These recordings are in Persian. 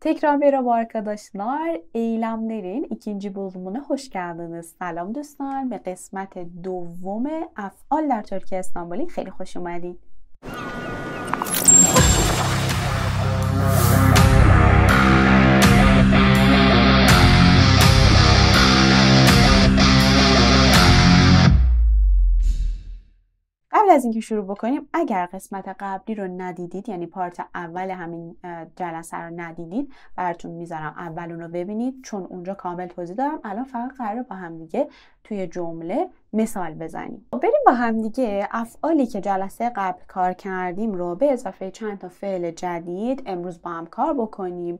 Tekrar merhaba arkadaşlar. Eylemlerin ikinci bölümüne hoş geldiniz. Selam dostlar ve kısmet dövüme Afaller Türkiye İstanbul'in çok hoş geldin. از اینکه شروع بکنیم اگر قسمت قبلی رو ندیدید یعنی پارت اول همین جلسه رو ندیدید براتون میذارم اول اون رو ببینید چون اونجا کامل توضیح دارم الان فقط قرار با هم دیگه توی جمله مثال بزنیم خب، بریم با همدیگه افعالی که جلسه قبل کار کردیم رو به اضافه چند تا فعل جدید امروز با هم کار بکنیم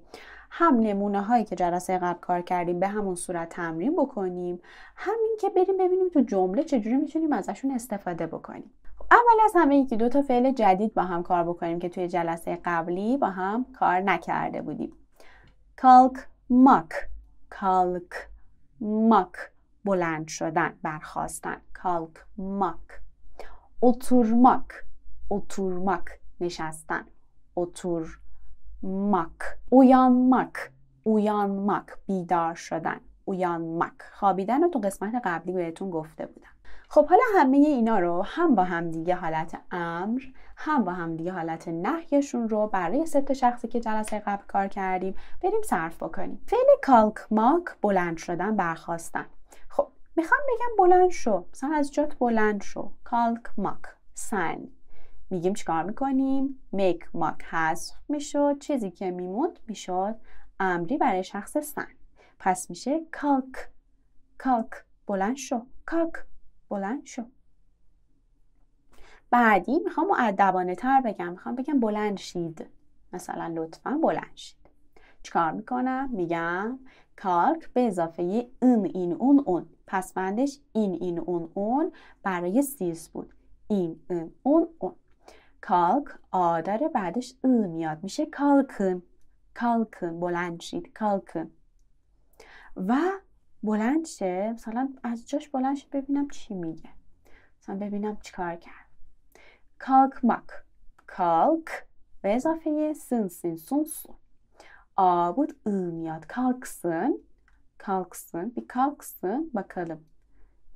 هم نمونه هایی که جلسه قبل کار کردیم به همون صورت تمرین بکنیم همین که بریم ببینیم تو جمله چجوری میتونیم ازشون استفاده بکنیم اول از همه یکی دو تا فعل جدید با هم کار بکنیم که توی جلسه قبلی با هم کار نکرده بودیم کالک مک کالک مک بلند شدن برخواستن کالک مک اتور اتورماک نشستن اتور مک اویان مک بیدار شدن مک خوابیدن رو تو قسمت قبلی بهتون گفته بودم خب حالا همه اینا رو هم با هم دیگه حالت امر هم با هم دیگه حالت نهیشون رو برای ست شخصی که جلسه قبل کار کردیم بریم صرف بکنیم فعل کالک ماک بلند شدن برخواستن خب میخوام بگم بلند شو مثلا از جات بلند شو کالک ماک سن میگیم چیکار میکنیم make ماک حذف میشد چیزی که میموند میشد امری برای شخص سن پس میشه کالک کالک بلند شو کالک بلند شو بعدی میخوام معدبانه تر بگم میخوام بگم بلند شید مثلا لطفا بلند شید چیکار میکنم؟ میگم کالک به اضافه این این اون اون پس بندش این این اون اون برای سیز بود این این اون اون Kalk. A dere بعدش ı میاد میشه kalkın. Kalkın. بلند شید. Kalkın. و بلند شه مثلا از جاش بلند شه ببینم چی میگه مثلا ببینم چیکار کرد kalkmak kalk ve izafeye sın sin sun sun abut ı میاد kalksın kalksın bir kalksın bakalım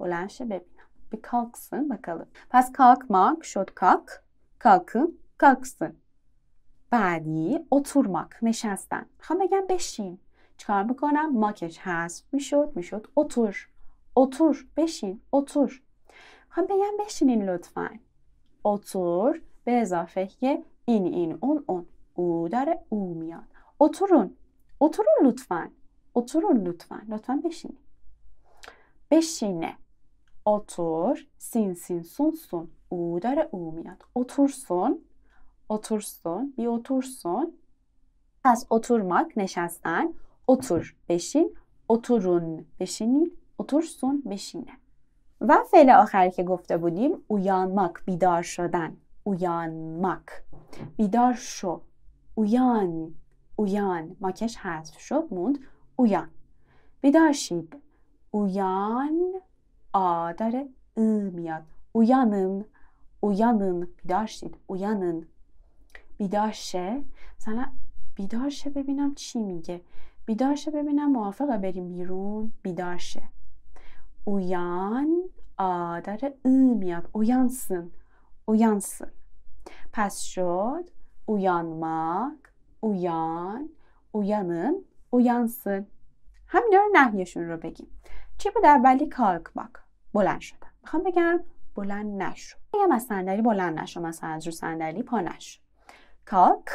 بلند شه ببینم bir kalksın bakalım پس kalkmak شد kalk kalkın kalksın بعدی اتورماک نشستن میخوام بگم بشین چکار میکنم ماکش هست میشد میشد اتور اتور بشین اتور میخوام بگم بشینین لطفا اتور به اضافه این این اون اون او داره او میاد اتورون اتورون لطفا اتورون لطفا لطفا بشین بشینه otur سین سین سون سون او داره او میاد otursun otursun bir otursun پس oturmak نشستن اتور، بشین اتورون بشینید otursun بشینه و فعل آخری که گفته بودیم اویانماک بیدار شدن اویانماک بیدار شو اویان اویان ماکش حذف شد موند اویان بیدار شید اویان آ داره ا میاد اویانن اویانن بیدار شید اویانن بیدار شه مثلا بیدار شه ببینم چی میگه بیدار شه ببینم موافقه بریم بیرون بیدار شه اویان آ داره ا میاد اویانسن اویانسن پس شد اویانماک اویان اویانن اویانسن همینطور نحیشون رو بگیم چی بود اولی کالکباک بلند شدم میخوام بگم بلند نشو میگم از صندلی بلند نشو مثلا از رو صندلی پا نشو کاک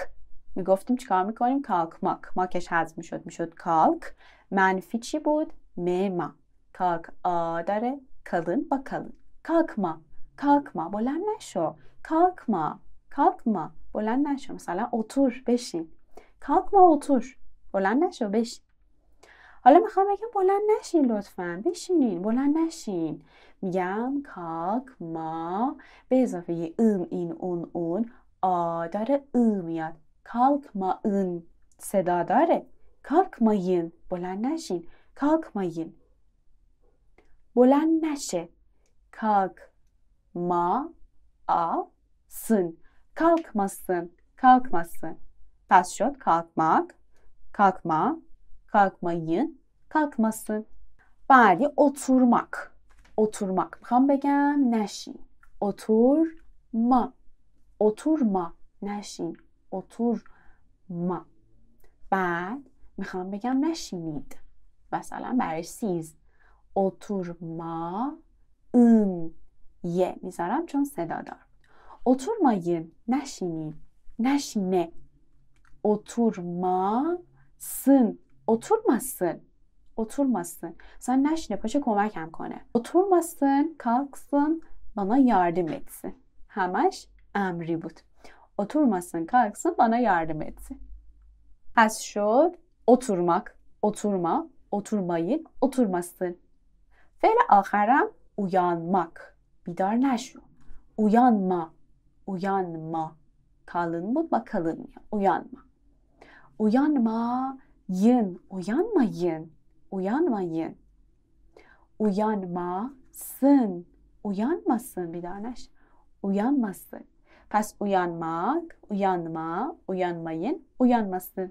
میگفتیم چیکار میکنیم کاک ماک ماکش حذف میشد میشد کاک منفی چی بود مما کاک آ داره کلن با کلن کاک ما کاک ما بلند نشو کاک ما کاک ما بلند نشو مثلا اتور بشین کاک ما اتور بلند نشو بشین حالا میخوام بگم بلند نشین لطفا بشینین بلند نشین میگم کاک ما به اضافه ام این اون اون آ داره ام میاد کالک ما اون صدا داره ما این بلند نشین کالک این بلند نشه کالک ما آ سن ما سن ما سن پس شد ما kalkmak, ما این kalkmasın bari oturmak oturmak میخوام بگم neşin. oturma oturma Neşin. oturma بعد میخوام بگم نشینید مثلا برای سیز oturma ın یه میذارم چون صدا دار یه نشینید نشینه oturma sın سن oturmasın. Sen ne نشینه پاش کمکم کنه oturmasın kalksın bana yardım etsin. همش emri bud Oturmasın kalksın bana yardım etsin. از شد oturmak, oturma, oturmayı, oturmasın. Ve آخرم uyanmak. Bidar neşru. Uyanma, uyanma. Kalın bud kalınmıyor. Uyanma. Uyanma, yın, uyanmayın. uyanmayın. Uyanmasın. Uyanmasın bir tanış. Uyanmasın. پس uyanmak, uyanma, uyanmayın, uyanmasın.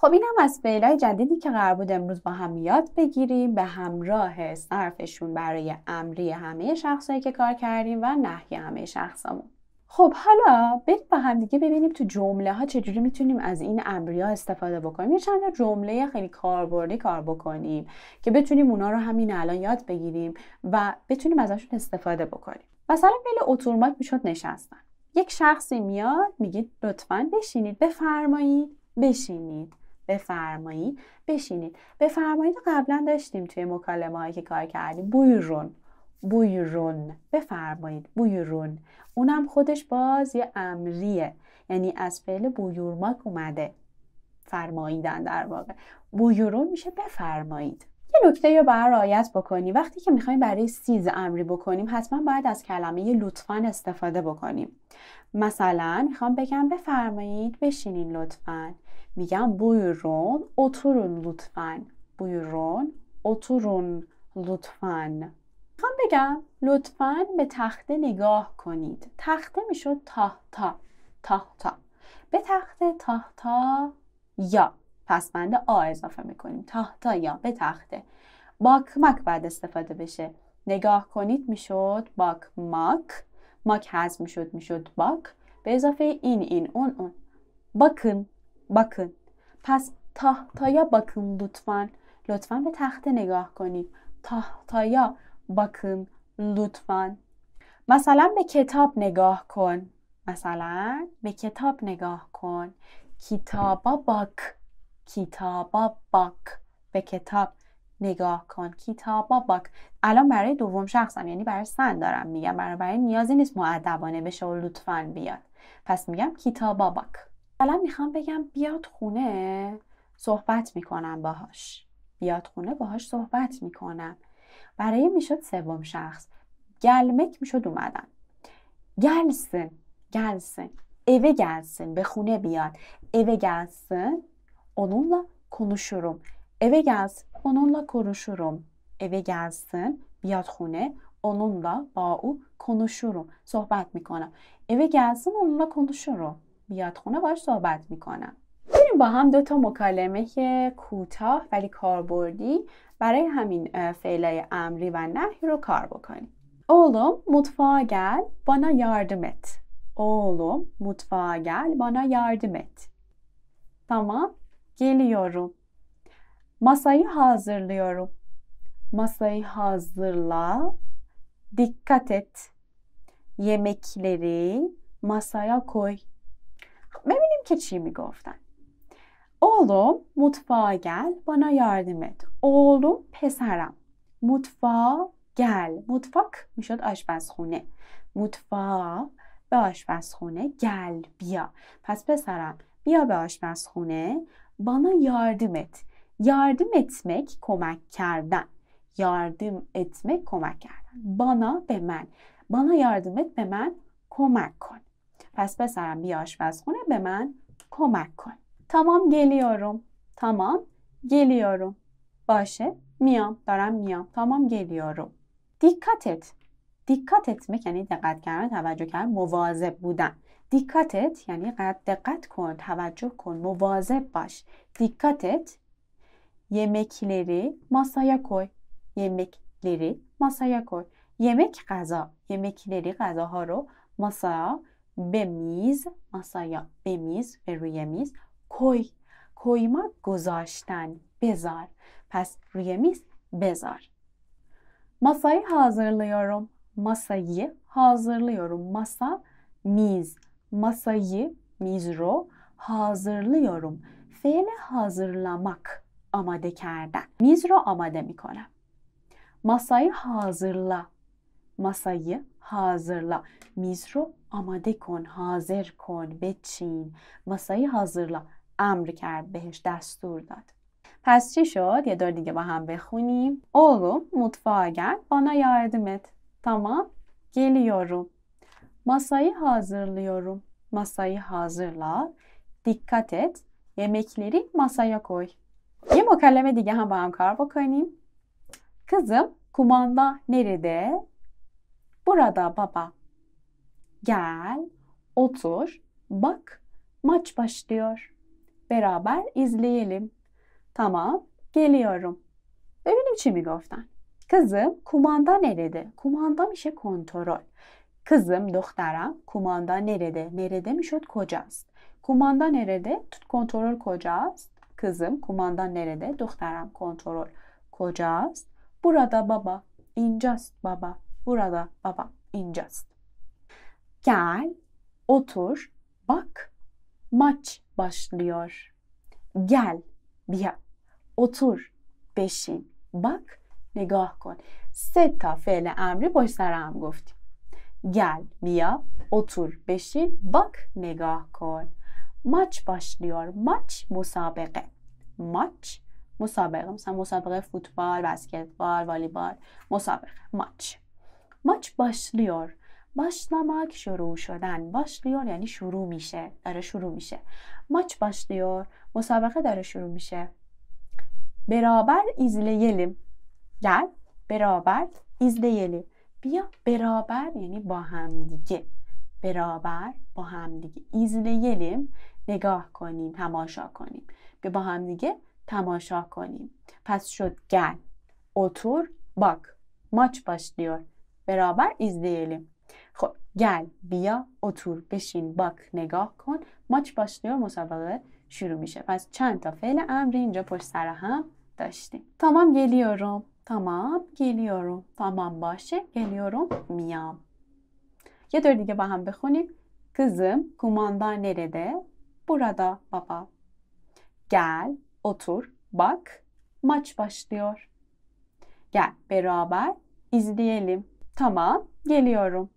خب این هم از فعلای جدیدی که قرار بود امروز با هم یاد بگیریم به همراه صرفشون برای امری همه شخصهایی که کار کردیم و نحی همه شخصامون خب حالا بریم با همدیگه ببینیم تو جمله ها چجوری میتونیم از این امریا استفاده بکنیم یه چند جمله خیلی کاربردی کار بکنیم که بتونیم اونا رو همین الان یاد بگیریم و بتونیم ازشون استفاده بکنیم مثلا فعل اتورمات میشد نشستن یک شخصی میاد میگید لطفا بشینید بفرمایید بشینید بفرمایید بشینید بفرمایید قبلا داشتیم توی مکالمه هایی که کار کردیم بویرون بویرون بفرمایید بویرون اونم خودش باز یه امریه یعنی از فعل بویورماک اومده فرماییدن در واقع بویرون میشه بفرمایید یه نکته یا باید رعایت بکنی وقتی که میخوایم برای سیز امری بکنیم حتما باید از کلمه لطفا استفاده بکنیم مثلا میخوام بگم بفرمایید بشینین لطفا میگم بویرون اتورون لطفا بویرون اتورون لطفا میخوام بگم لطفا به تخته نگاه کنید تخته میشد تاه تا به تخته تا یا پس بند آ اضافه میکنیم تا یا به تخته باک مک بعد استفاده بشه نگاه کنید میشد باک ماک ماک حذف میشد میشد باک به اضافه این این اون اون باکن باکن پس تا یا باکن لطفا لطفا به تخته نگاه کنید تا یا bakın, lütfen. مثلا به کتاب نگاه کن. مثلا به کتاب نگاه کن. کتابا باک. کتابا باک. به کتاب نگاه کن کتابا باک الان برای دوم شخصم یعنی برای سن دارم میگم برای نیازی نیست معدبانه بشه و لطفا بیاد پس میگم کتابا باک الان میخوام بگم بیاد خونه صحبت میکنم باهاش بیاد خونه باهاش صحبت میکنم برای میشد سوم شخص گلمک میشد اومدن گلسن گلسن اوه گلسن به خونه بیاد اوه گلسن اونونلا کنوشروم اوه گلسن اونونلا کنوشروم اوه گلسن بیاد خونه اونونلا با او کنوشروم صحبت میکنم اوه گلسن اونونلا کنوشروم بیاد خونه باش صحبت میکنم با هم دو تا مکالمه کوتاه ولی کاربردی برای همین فعلای امری و نهی رو کار بکنیم Oğlum mutfağa gel bana yardım et. Oğlum mutfağa gel bana yardım et. Tamam geliyorum. Masayı hazırlıyorum. Masayı hazırla. Dikkat et. Yemekleri masaya koy. ببینیم که چی میگفتن Oğlum mutfağa gel bana yardım et. Oğlum پسرم mutfağa gel. Mutfak میشد آشپزخونه. متفا به آشپزخونه گل بیا. پس پسرم بیا به آشپزخونه bana yardım et. Yardım کمک کردن. yardım etmek کمک کردن. bana به من. bana به من کمک کن. پس پسرم بیا آشپزخونه به من کمک کن. Tamam geliyorum. Tamam geliyorum. Baشه میام دارم میام تمام گلیارو دیکاتت دیکات اتمک یعنی دقت کردن توجه کردن مواظب بودن دیکاتت یعنی دقت کن توجه کن مواظب باش دیکاتت یمکلری ماسایا کوی یمکلری ماسایا کوی یمک غذا یمکلری غذاها رو masaya به میز masaya به میز به روی میز koy. Koymak gozaşten bezar. Pes rüyemiz bezar. Masayı hazırlıyorum. Masayı hazırlıyorum. Masa miz. Masayı mizro hazırlıyorum. Fe'le hazırlamak amade amadekerden. Mizro amade mikonam. Masayı hazırla. Masayı hazırla. Mizro amade kon, hazır kon, beçin. Masayı hazırla. امر کرد بهش دستور داد پس چی شد؟ یه دور دیگه با هم بخونیم. Oğlum mutfağa gel bana yardım et. Tamam. Geliyorum. Masayı hazırlıyorum. Masayı hazırla. Dikkat et. Yemekleri masaya koy. Bir مکالمه دیگه هم با هم کار Kızım kumanda nerede? Burada baba. Gel, otur, bak, maç başlıyor. Beraber izleyelim. Tamam, geliyorum. Bebinin çimi göften. Kızım kumanda nerede? Kumanda mişe kontrol. Kızım, doktora, kumanda nerede? Nerede mişot kocaz? Kumanda nerede? Tut kontrol kocaz. Kızım, kumanda nerede? Doktora kontrol kocaz. Burada baba, incast baba. Burada baba, incast. Gel, otur, bak, maç. başlıyor. Gel, بیا. Otur, بشین. Bak, نگاه کن. سه تا فعل امری پشت سر هم گفتیم. گل، بیا. Otur, بشین. بک نگاه کن. ماچ باشلیار ماچ مسابقه. ماچ مسابقه مثلا مسابقه فوتبال، بسکتبال، والیبال مسابقه ماچ ماچ باشلیار başlamak شروع شدن başlıyor یعنی شروع میشه داره شروع میشه maç başlıyor مسابقه داره شروع میشه برابر izleyelim gel برابر izleyelim بیا برابر یعنی با هم دیگه برابر با هم دیگه نگاه کنیم تماشا کنیم بیا با هم دیگه تماشا کنیم پس شد گل اتور باک ماچ باشلیور برابر دیلیم خب گل بیا اتور بشین باک نگاه کن ماچ başlıyor مسابقه شروع میشه پس چند تا فعل امری اینجا پشت سر هم داشتیم تمام geliyorum تمام geliyorum تمام باشه geliyorum میام یه دور دیگه با هم بخونیم کزم kumanda nerede burada baba gel otur bak maç başlıyor gel beraber izleyelim tamam geliyorum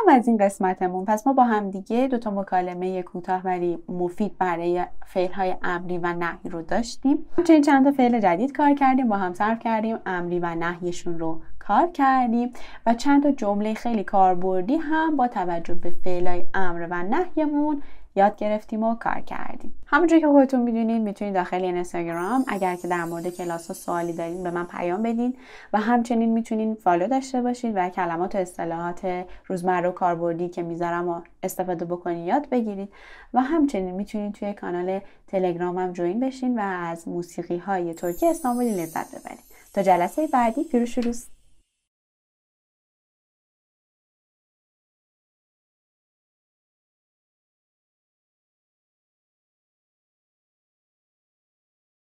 اینم از این قسمتمون پس ما با همدیگه تا مکالمه کوتاه ولی مفید برای فعل های امری و نهی رو داشتیم همچنین چند تا فعل جدید کار کردیم با هم صرف کردیم امری و نهیشون رو کار کردیم و چند تا جمله خیلی کاربردی هم با توجه به های امر و نهیمون یاد گرفتیم و کار کردیم همونجور که خودتون میدونید میتونید داخل اینستاگرام اگر که در مورد کلاس ها سوالی دارید به من پیام بدین و همچنین میتونین فالو داشته باشید و کلمات و اصطلاحات روزمره و کاربردی که میذارم و استفاده بکنین یاد بگیرید و همچنین میتونید توی کانال تلگرامم جوین بشین و از موسیقی های ترکی استانبولی لذت ببرید تا جلسه بعدی پیروش